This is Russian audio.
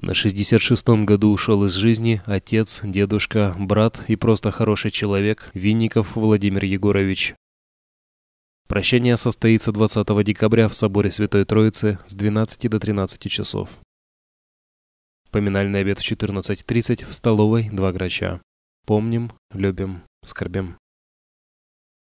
На 66-м году ушел из жизни отец, дедушка, брат и просто хороший человек Винников Владимир Егорович. Прощание состоится 20 декабря в соборе Святой Троицы с 12 до 13 часов. Поминальный обед в 14.30 в столовой «Два грача». Помним, любим, скорбим.